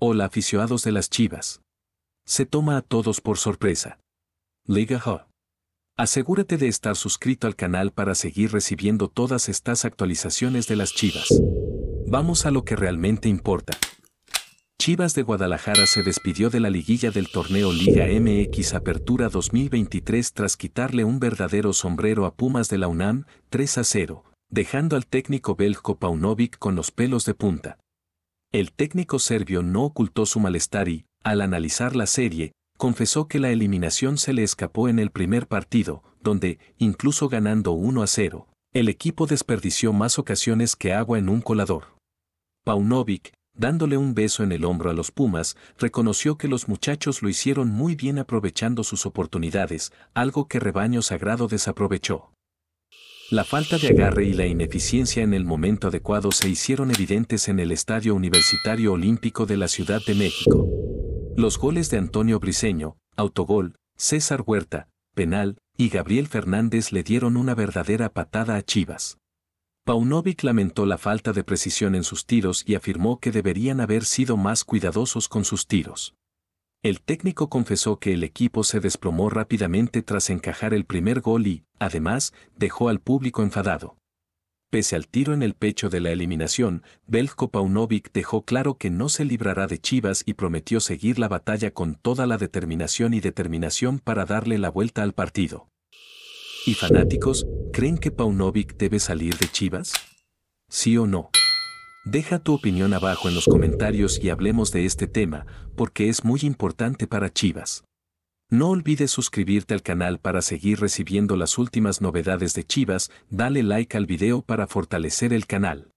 Hola aficionados de las Chivas. Se toma a todos por sorpresa. Liga Ho. Asegúrate de estar suscrito al canal para seguir recibiendo todas estas actualizaciones de las Chivas. Vamos a lo que realmente importa. Chivas de Guadalajara se despidió de la liguilla del torneo Liga MX Apertura 2023 tras quitarle un verdadero sombrero a Pumas de la UNAM 3 a 0, dejando al técnico belgo Paunovic con los pelos de punta. El técnico serbio no ocultó su malestar y, al analizar la serie, confesó que la eliminación se le escapó en el primer partido, donde, incluso ganando 1 a 0, el equipo desperdició más ocasiones que agua en un colador. Paunovic, dándole un beso en el hombro a los Pumas, reconoció que los muchachos lo hicieron muy bien aprovechando sus oportunidades, algo que Rebaño Sagrado desaprovechó. La falta de agarre y la ineficiencia en el momento adecuado se hicieron evidentes en el Estadio Universitario Olímpico de la Ciudad de México. Los goles de Antonio Briseño, autogol, César Huerta, penal, y Gabriel Fernández le dieron una verdadera patada a Chivas. Paunovic lamentó la falta de precisión en sus tiros y afirmó que deberían haber sido más cuidadosos con sus tiros. El técnico confesó que el equipo se desplomó rápidamente tras encajar el primer gol y, además, dejó al público enfadado. Pese al tiro en el pecho de la eliminación, Belko Paunovic dejó claro que no se librará de Chivas y prometió seguir la batalla con toda la determinación y determinación para darle la vuelta al partido. ¿Y fanáticos, creen que Paunovic debe salir de Chivas? ¿Sí o no? Deja tu opinión abajo en los comentarios y hablemos de este tema, porque es muy importante para Chivas. No olvides suscribirte al canal para seguir recibiendo las últimas novedades de Chivas, dale like al video para fortalecer el canal.